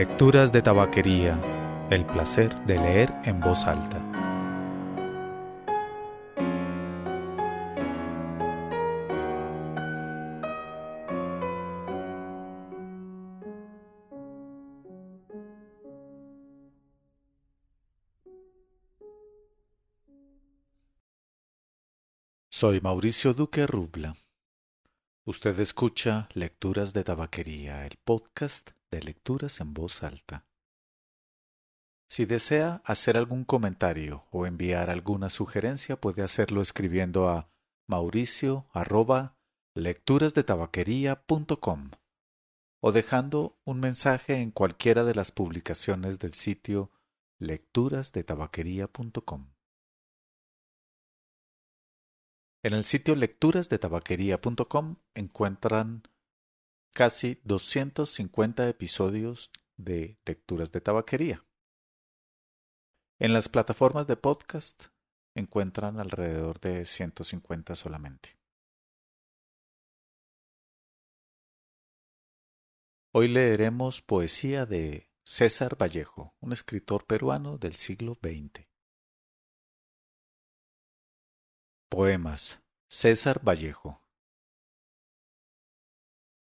Lecturas de Tabaquería. El placer de leer en voz alta. Soy Mauricio Duque Rubla. Usted escucha Lecturas de Tabaquería, el podcast de Lecturas en Voz Alta. Si desea hacer algún comentario o enviar alguna sugerencia, puede hacerlo escribiendo a mauricio arroba o dejando un mensaje en cualquiera de las publicaciones del sitio lecturasdetabaquería.com. En el sitio lecturasdetabaquería.com encuentran casi 250 episodios de Lecturas de Tabaquería. En las plataformas de podcast encuentran alrededor de 150 solamente. Hoy leeremos poesía de César Vallejo, un escritor peruano del siglo XX. Poemas César Vallejo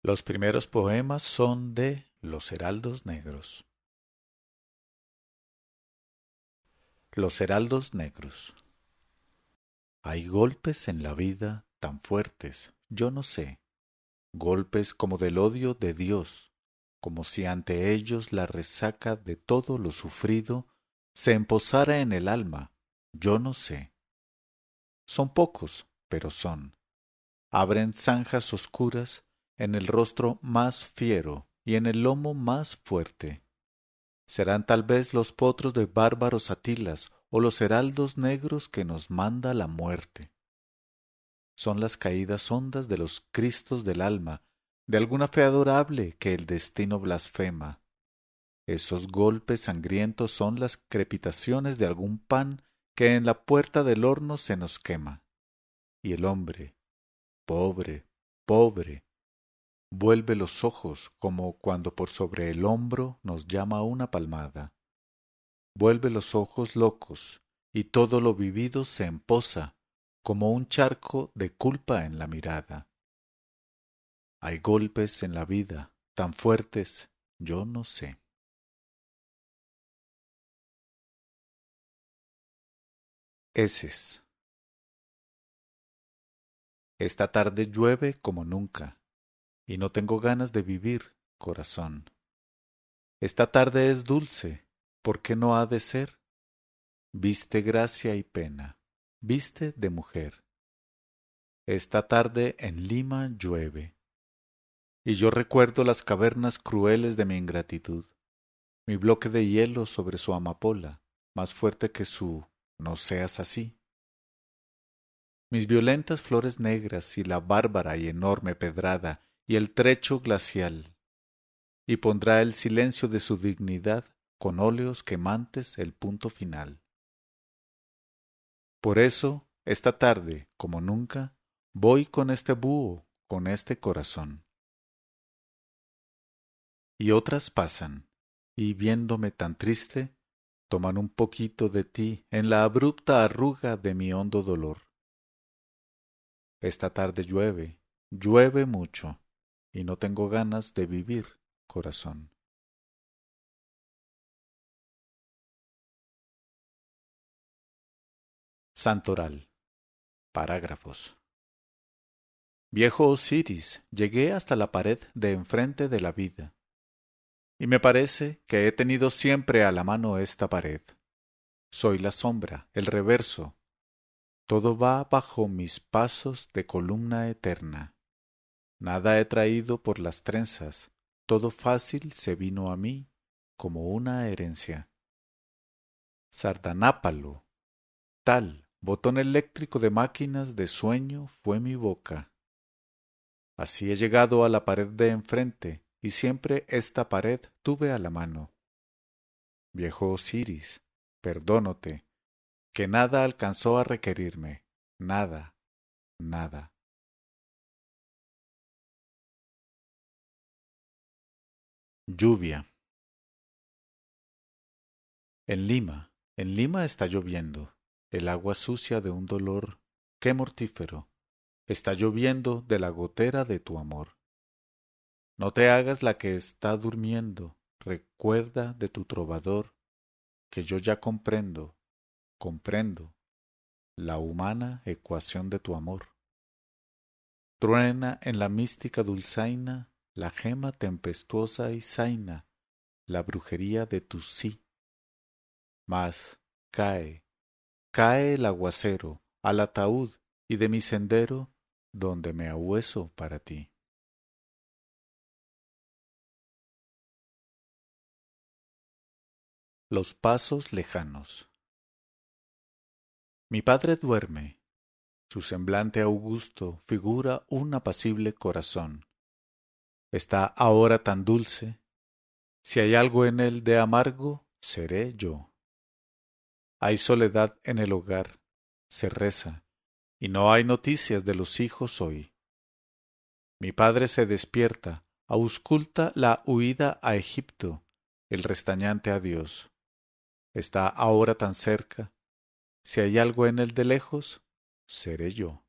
los primeros poemas son de Los Heraldos Negros. Los Heraldos Negros. Hay golpes en la vida tan fuertes, yo no sé, golpes como del odio de Dios, como si ante ellos la resaca de todo lo sufrido se emposara en el alma, yo no sé. Son pocos, pero son. Abren zanjas oscuras en el rostro más fiero y en el lomo más fuerte. Serán tal vez los potros de bárbaros atilas o los heraldos negros que nos manda la muerte. Son las caídas hondas de los Cristos del alma, de alguna fe adorable que el destino blasfema. Esos golpes sangrientos son las crepitaciones de algún pan que en la puerta del horno se nos quema. Y el hombre, pobre, pobre, vuelve los ojos como cuando por sobre el hombro nos llama una palmada. Vuelve los ojos locos, y todo lo vivido se emposa, como un charco de culpa en la mirada. Hay golpes en la vida tan fuertes, yo no sé. Eses. Esta tarde llueve como nunca y no tengo ganas de vivir, corazón. Esta tarde es dulce, ¿por qué no ha de ser? Viste gracia y pena, viste de mujer. Esta tarde en Lima llueve, y yo recuerdo las cavernas crueles de mi ingratitud, mi bloque de hielo sobre su amapola, más fuerte que su no seas así. Mis violentas flores negras y la bárbara y enorme pedrada y el trecho glacial, y pondrá el silencio de su dignidad con óleos quemantes el punto final. Por eso, esta tarde, como nunca, voy con este búho, con este corazón. Y otras pasan, y viéndome tan triste, toman un poquito de ti en la abrupta arruga de mi hondo dolor. Esta tarde llueve, llueve mucho y no tengo ganas de vivir, corazón. Santoral. Parágrafos. Viejo Osiris, llegué hasta la pared de enfrente de la vida. Y me parece que he tenido siempre a la mano esta pared. Soy la sombra, el reverso. Todo va bajo mis pasos de columna eterna. Nada he traído por las trenzas, todo fácil se vino a mí como una herencia. Sardanápalo, tal, botón eléctrico de máquinas de sueño fue mi boca. Así he llegado a la pared de enfrente, y siempre esta pared tuve a la mano. Viejo Osiris, perdónote, que nada alcanzó a requerirme, nada, nada. Lluvia. En Lima, en Lima está lloviendo, el agua sucia de un dolor, qué mortífero. Está lloviendo de la gotera de tu amor. No te hagas la que está durmiendo, recuerda de tu trovador, que yo ya comprendo, comprendo, la humana ecuación de tu amor. Truena en la mística dulzaina la gema tempestuosa y zaina, la brujería de tu sí. Mas cae, cae el aguacero al ataúd y de mi sendero donde me ahueso para ti. Los pasos lejanos. Mi padre duerme. Su semblante augusto figura un apacible corazón está ahora tan dulce. Si hay algo en él de amargo, seré yo. Hay soledad en el hogar, se reza, y no hay noticias de los hijos hoy. Mi padre se despierta, ausculta la huida a Egipto, el restañante a Dios. Está ahora tan cerca. Si hay algo en él de lejos, seré yo.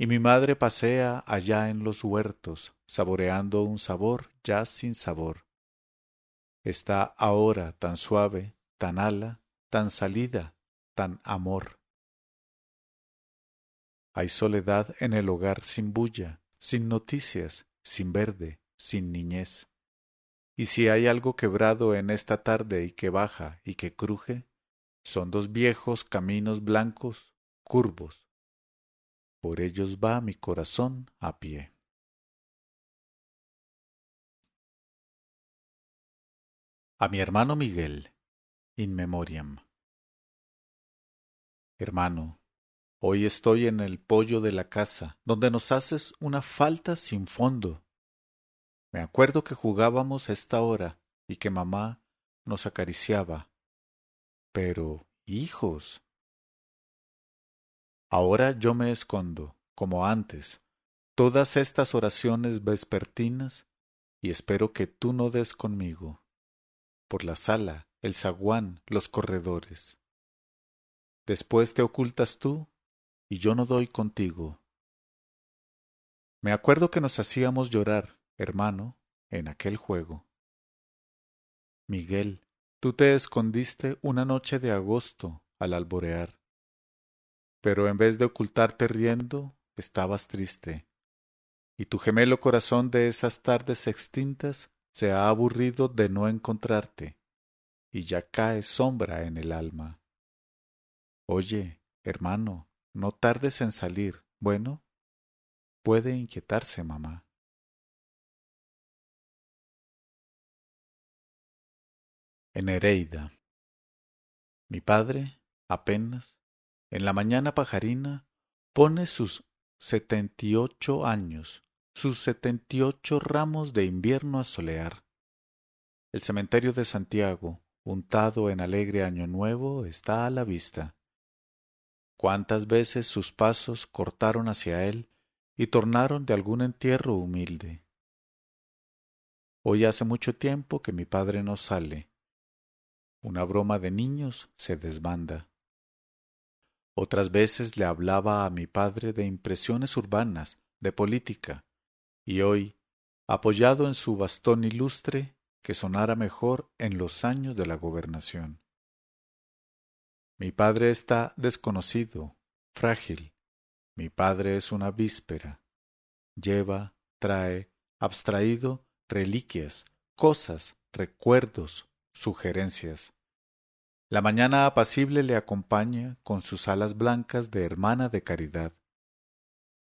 Y mi madre pasea allá en los huertos, saboreando un sabor ya sin sabor. Está ahora tan suave, tan ala, tan salida, tan amor. Hay soledad en el hogar sin bulla, sin noticias, sin verde, sin niñez. Y si hay algo quebrado en esta tarde y que baja y que cruje, son dos viejos caminos blancos, curvos, por ellos va mi corazón a pie. A mi hermano Miguel, in memoriam. Hermano, hoy estoy en el pollo de la casa, donde nos haces una falta sin fondo. Me acuerdo que jugábamos a esta hora y que mamá nos acariciaba. Pero, hijos, Ahora yo me escondo, como antes, todas estas oraciones vespertinas y espero que tú no des conmigo. Por la sala, el zaguán, los corredores. Después te ocultas tú y yo no doy contigo. Me acuerdo que nos hacíamos llorar, hermano, en aquel juego. Miguel, tú te escondiste una noche de agosto al alborear pero en vez de ocultarte riendo, estabas triste. Y tu gemelo corazón de esas tardes extintas se ha aburrido de no encontrarte, y ya cae sombra en el alma. Oye, hermano, no tardes en salir, ¿bueno? Puede inquietarse, mamá. En Mi padre, apenas, en la mañana pajarina, pone sus setenta y ocho años, sus setenta y ocho ramos de invierno a solear. El cementerio de Santiago, untado en alegre año nuevo, está a la vista. Cuántas veces sus pasos cortaron hacia él y tornaron de algún entierro humilde. Hoy hace mucho tiempo que mi padre no sale. Una broma de niños se desbanda. Otras veces le hablaba a mi padre de impresiones urbanas, de política, y hoy, apoyado en su bastón ilustre, que sonara mejor en los años de la gobernación. Mi padre está desconocido, frágil. Mi padre es una víspera. Lleva, trae, abstraído, reliquias, cosas, recuerdos, sugerencias. La mañana apacible le acompaña con sus alas blancas de hermana de caridad.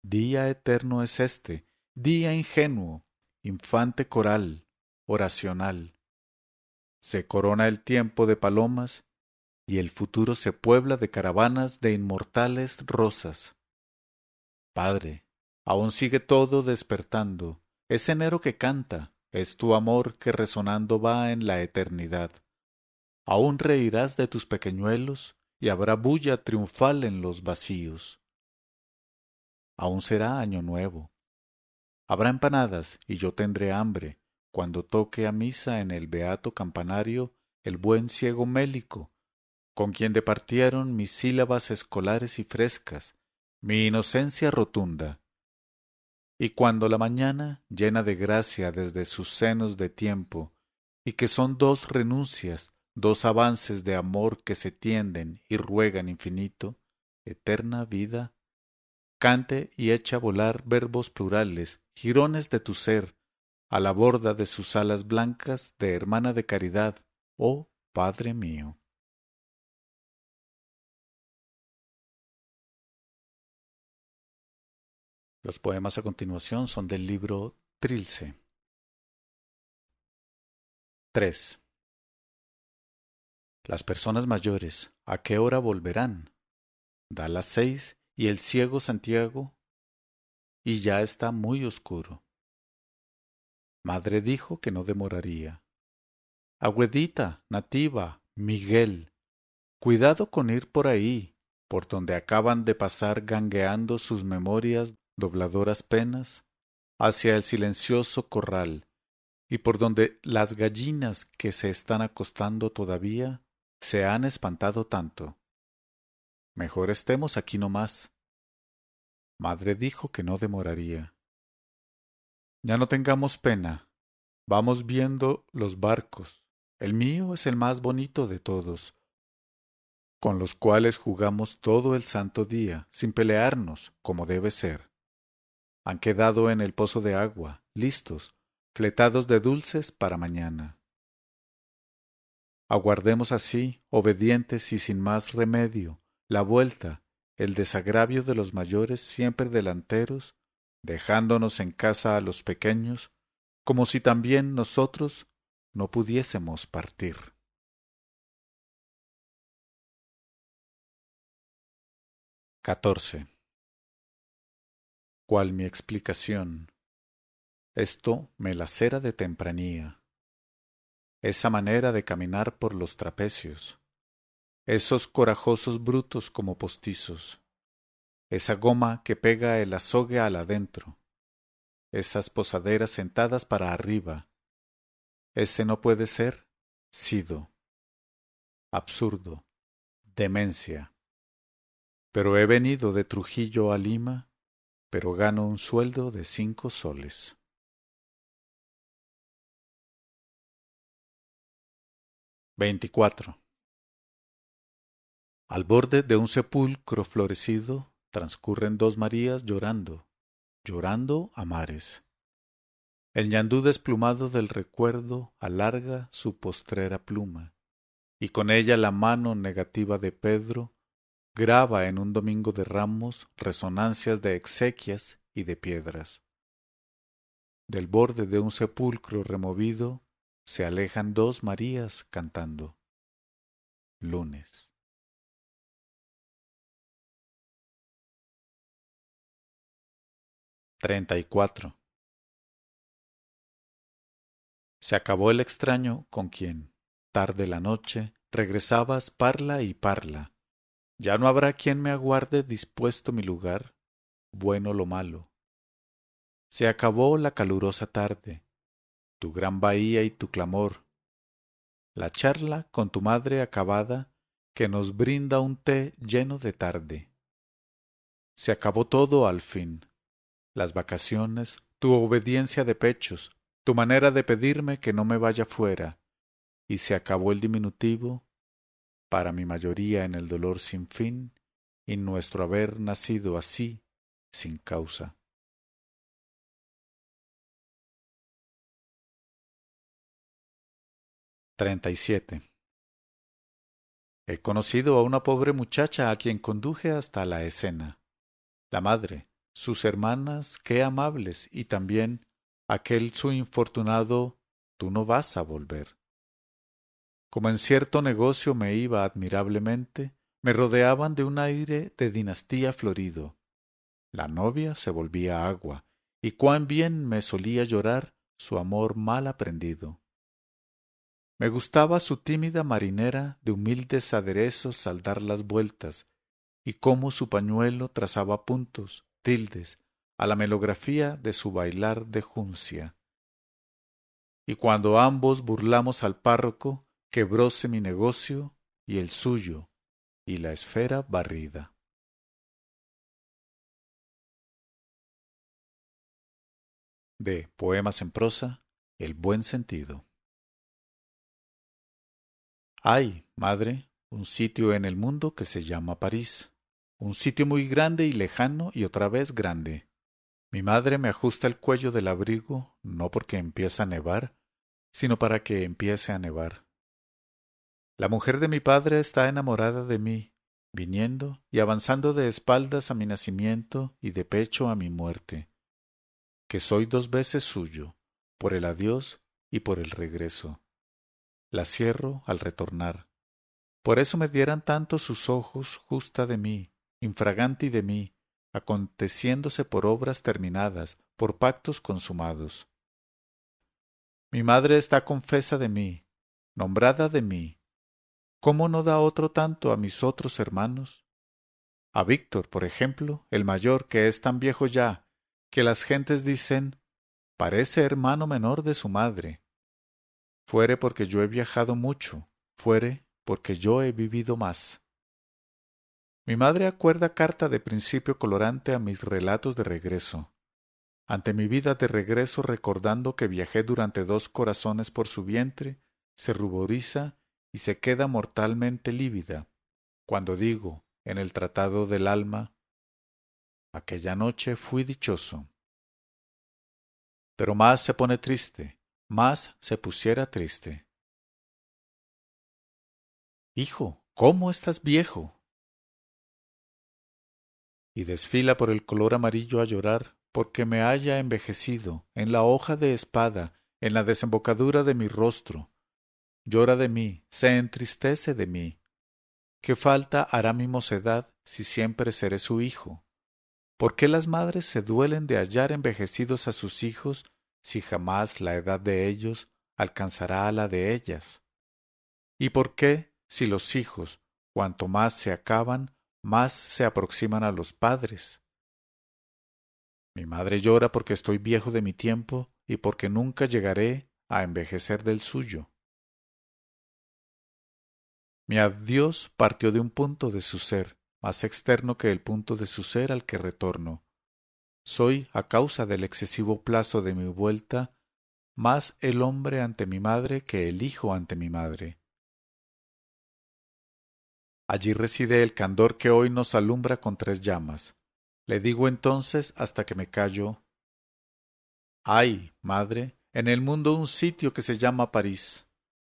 Día eterno es este, día ingenuo, infante coral, oracional. Se corona el tiempo de palomas y el futuro se puebla de caravanas de inmortales rosas. Padre, aún sigue todo despertando, es enero que canta, es tu amor que resonando va en la eternidad aún reirás de tus pequeñuelos, y habrá bulla triunfal en los vacíos. Aún será año nuevo. Habrá empanadas, y yo tendré hambre, cuando toque a misa en el beato campanario el buen ciego Mélico, con quien departieron mis sílabas escolares y frescas, mi inocencia rotunda. Y cuando la mañana, llena de gracia desde sus senos de tiempo, y que son dos renuncias, dos avances de amor que se tienden y ruegan infinito, eterna vida. Cante y echa a volar verbos plurales, jirones de tu ser, a la borda de sus alas blancas de hermana de caridad, oh Padre mío. Los poemas a continuación son del libro Trilce. 3. Las personas mayores, ¿a qué hora volverán? Da las seis y el ciego Santiago y ya está muy oscuro. Madre dijo que no demoraría. Agüedita, nativa, Miguel, cuidado con ir por ahí, por donde acaban de pasar gangueando sus memorias dobladoras penas, hacia el silencioso corral, y por donde las gallinas que se están acostando todavía se han espantado tanto. Mejor estemos aquí nomás. Madre dijo que no demoraría. Ya no tengamos pena. Vamos viendo los barcos. El mío es el más bonito de todos, con los cuales jugamos todo el santo día, sin pelearnos, como debe ser. Han quedado en el pozo de agua, listos, fletados de dulces para mañana. Aguardemos así, obedientes y sin más remedio, la vuelta, el desagravio de los mayores siempre delanteros, dejándonos en casa a los pequeños, como si también nosotros no pudiésemos partir. 14. ¿Cuál mi explicación. Esto me lacera de tempranía esa manera de caminar por los trapecios, esos corajosos brutos como postizos, esa goma que pega el azogue al adentro, esas posaderas sentadas para arriba. Ese no puede ser sido. Absurdo. Demencia. Pero he venido de Trujillo a Lima, pero gano un sueldo de cinco soles. 24. Al borde de un sepulcro florecido transcurren dos Marías llorando, llorando a mares. El ñandú desplumado del recuerdo alarga su postrera pluma, y con ella la mano negativa de Pedro graba en un domingo de ramos resonancias de exequias y de piedras. Del borde de un sepulcro removido se alejan dos Marías cantando. Lunes. Treinta Se acabó el extraño con quien, tarde la noche, regresabas parla y parla. Ya no habrá quien me aguarde dispuesto mi lugar, bueno lo malo. Se acabó la calurosa tarde, tu gran bahía y tu clamor. La charla con tu madre acabada que nos brinda un té lleno de tarde. Se acabó todo al fin. Las vacaciones, tu obediencia de pechos, tu manera de pedirme que no me vaya fuera, y se acabó el diminutivo, para mi mayoría en el dolor sin fin, y nuestro haber nacido así, sin causa. 37. He conocido a una pobre muchacha a quien conduje hasta la escena. La madre, sus hermanas, qué amables, y también aquel su infortunado tú no vas a volver. Como en cierto negocio me iba admirablemente, me rodeaban de un aire de dinastía florido. La novia se volvía agua, y cuán bien me solía llorar su amor mal aprendido me gustaba su tímida marinera de humildes aderezos al dar las vueltas, y cómo su pañuelo trazaba puntos, tildes, a la melografía de su bailar de juncia. Y cuando ambos burlamos al párroco, quebróse mi negocio y el suyo, y la esfera barrida. De Poemas en prosa, El buen sentido. Hay, madre, un sitio en el mundo que se llama París. Un sitio muy grande y lejano y otra vez grande. Mi madre me ajusta el cuello del abrigo no porque empiece a nevar, sino para que empiece a nevar. La mujer de mi padre está enamorada de mí, viniendo y avanzando de espaldas a mi nacimiento y de pecho a mi muerte, que soy dos veces suyo, por el adiós y por el regreso la cierro al retornar. Por eso me dieran tanto sus ojos justa de mí, infraganti de mí, aconteciéndose por obras terminadas, por pactos consumados. Mi madre está confesa de mí, nombrada de mí. ¿Cómo no da otro tanto a mis otros hermanos? A Víctor, por ejemplo, el mayor, que es tan viejo ya, que las gentes dicen parece hermano menor de su madre, fuere porque yo he viajado mucho, fuere porque yo he vivido más. Mi madre acuerda carta de principio colorante a mis relatos de regreso. Ante mi vida de regreso recordando que viajé durante dos corazones por su vientre, se ruboriza y se queda mortalmente lívida, cuando digo, en el Tratado del Alma, aquella noche fui dichoso. Pero más se pone triste, más se pusiera triste. Hijo, ¿cómo estás viejo? Y desfila por el color amarillo a llorar, porque me haya envejecido, en la hoja de espada, en la desembocadura de mi rostro. Llora de mí, se entristece de mí. ¿Qué falta hará mi mocedad si siempre seré su hijo? ¿Por qué las madres se duelen de hallar envejecidos a sus hijos si jamás la edad de ellos alcanzará a la de ellas? ¿Y por qué, si los hijos, cuanto más se acaban, más se aproximan a los padres? Mi madre llora porque estoy viejo de mi tiempo y porque nunca llegaré a envejecer del suyo. Mi adiós partió de un punto de su ser, más externo que el punto de su ser al que retorno, soy a causa del excesivo plazo de mi vuelta más el hombre ante mi madre que el hijo ante mi madre. Allí reside el candor que hoy nos alumbra con tres llamas. Le digo entonces hasta que me callo Hay, madre, en el mundo un sitio que se llama París,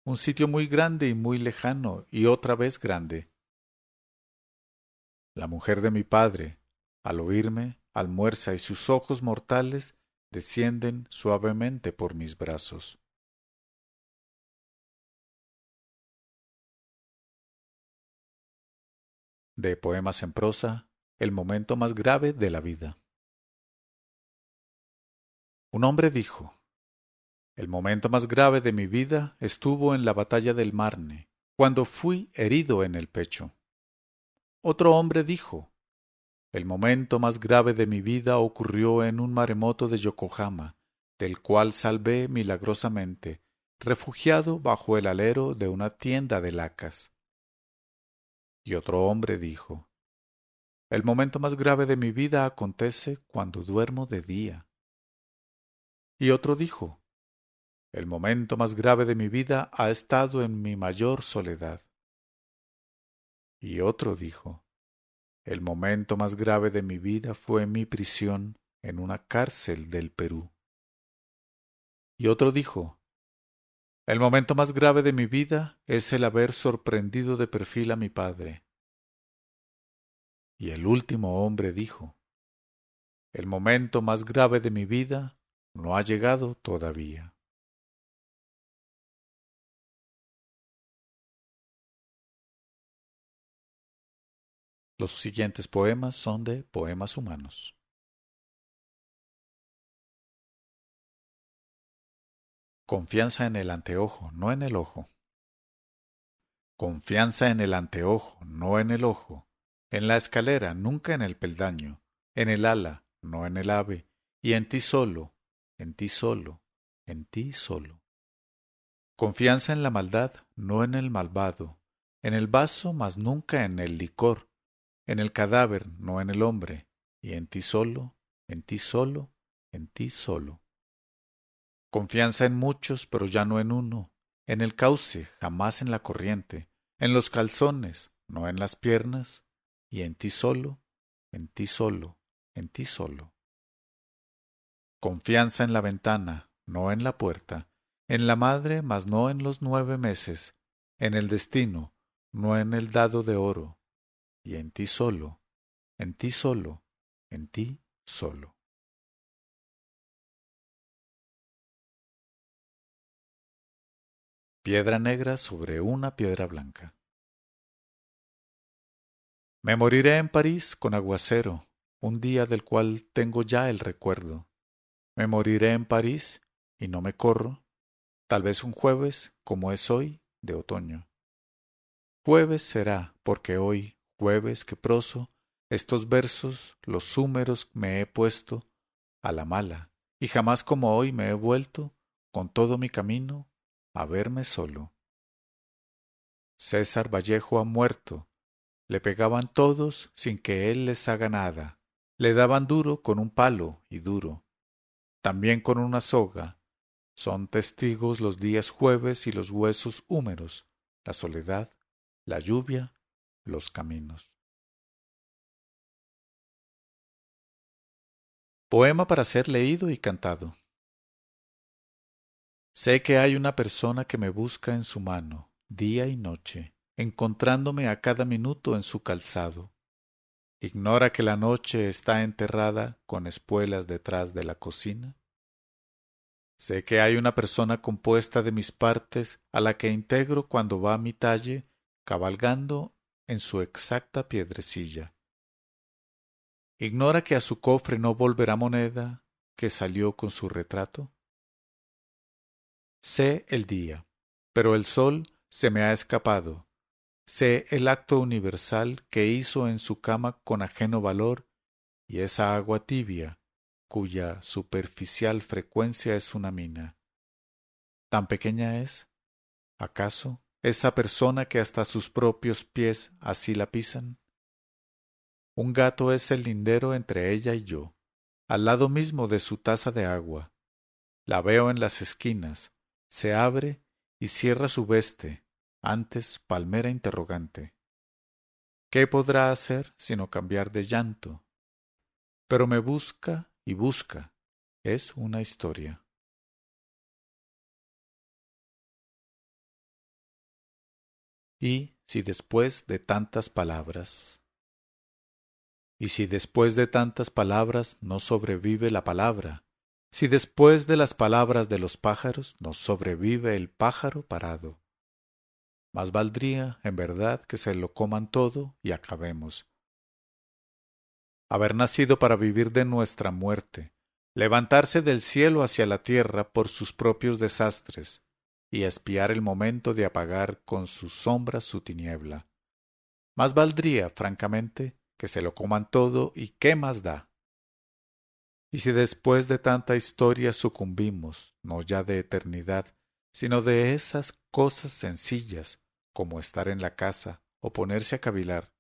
un sitio muy grande y muy lejano, y otra vez grande. La mujer de mi padre, al oírme, almuerza y sus ojos mortales descienden suavemente por mis brazos. De poemas en prosa, el momento más grave de la vida. Un hombre dijo, El momento más grave de mi vida estuvo en la batalla del Marne, cuando fui herido en el pecho. Otro hombre dijo, el momento más grave de mi vida ocurrió en un maremoto de Yokohama, del cual salvé milagrosamente, refugiado bajo el alero de una tienda de lacas. Y otro hombre dijo El momento más grave de mi vida acontece cuando duermo de día. Y otro dijo El momento más grave de mi vida ha estado en mi mayor soledad. Y otro dijo el momento más grave de mi vida fue mi prisión en una cárcel del Perú. Y otro dijo El momento más grave de mi vida es el haber sorprendido de perfil a mi padre. Y el último hombre dijo El momento más grave de mi vida no ha llegado todavía. Los siguientes poemas son de Poemas Humanos. Confianza en el anteojo, no en el ojo. Confianza en el anteojo, no en el ojo. En la escalera, nunca en el peldaño. En el ala, no en el ave. Y en ti solo, en ti solo, en ti solo. Confianza en la maldad, no en el malvado. En el vaso, mas nunca en el licor en el cadáver, no en el hombre, y en ti solo, en ti solo, en ti solo. Confianza en muchos, pero ya no en uno, en el cauce, jamás en la corriente, en los calzones, no en las piernas, y en ti solo, en ti solo, en ti solo. Confianza en la ventana, no en la puerta, en la madre, mas no en los nueve meses, en el destino, no en el dado de oro, y en ti solo, en ti solo, en ti solo. Piedra negra sobre una piedra blanca. Me moriré en París con aguacero, un día del cual tengo ya el recuerdo. Me moriré en París y no me corro, tal vez un jueves como es hoy de otoño. Jueves será porque hoy jueves que proso, estos versos, los húmeros me he puesto a la mala, y jamás como hoy me he vuelto, con todo mi camino, a verme solo. César Vallejo ha muerto. Le pegaban todos sin que él les haga nada. Le daban duro con un palo y duro, también con una soga. Son testigos los días jueves y los huesos húmeros, la soledad, la lluvia los caminos. Poema para ser leído y cantado. Sé que hay una persona que me busca en su mano, día y noche, encontrándome a cada minuto en su calzado. Ignora que la noche está enterrada con espuelas detrás de la cocina. Sé que hay una persona compuesta de mis partes a la que integro cuando va a mi talle, cabalgando en su exacta piedrecilla. ¿Ignora que a su cofre no volverá moneda que salió con su retrato? Sé el día, pero el sol se me ha escapado. Sé el acto universal que hizo en su cama con ajeno valor y esa agua tibia cuya superficial frecuencia es una mina. ¿Tan pequeña es? ¿Acaso? esa persona que hasta sus propios pies así la pisan? Un gato es el lindero entre ella y yo, al lado mismo de su taza de agua. La veo en las esquinas, se abre y cierra su veste, antes palmera interrogante. ¿Qué podrá hacer sino cambiar de llanto? Pero me busca y busca. Es una historia. Y si después de tantas palabras, y si después de tantas palabras no sobrevive la palabra, si después de las palabras de los pájaros no sobrevive el pájaro parado, más valdría, en verdad, que se lo coman todo y acabemos. Haber nacido para vivir de nuestra muerte, levantarse del cielo hacia la tierra por sus propios desastres, y espiar el momento de apagar con su sombra su tiniebla. Más valdría, francamente, que se lo coman todo y qué más da. Y si después de tanta historia sucumbimos, no ya de eternidad, sino de esas cosas sencillas, como estar en la casa o ponerse a cavilar,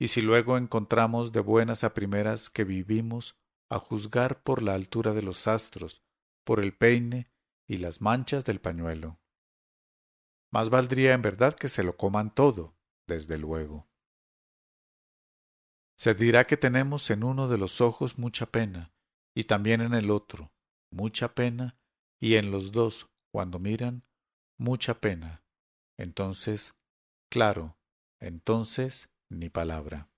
y si luego encontramos de buenas a primeras que vivimos a juzgar por la altura de los astros, por el peine y las manchas del pañuelo. Más valdría en verdad que se lo coman todo, desde luego. Se dirá que tenemos en uno de los ojos mucha pena, y también en el otro, mucha pena, y en los dos, cuando miran, mucha pena. Entonces, claro, entonces, ni palabra.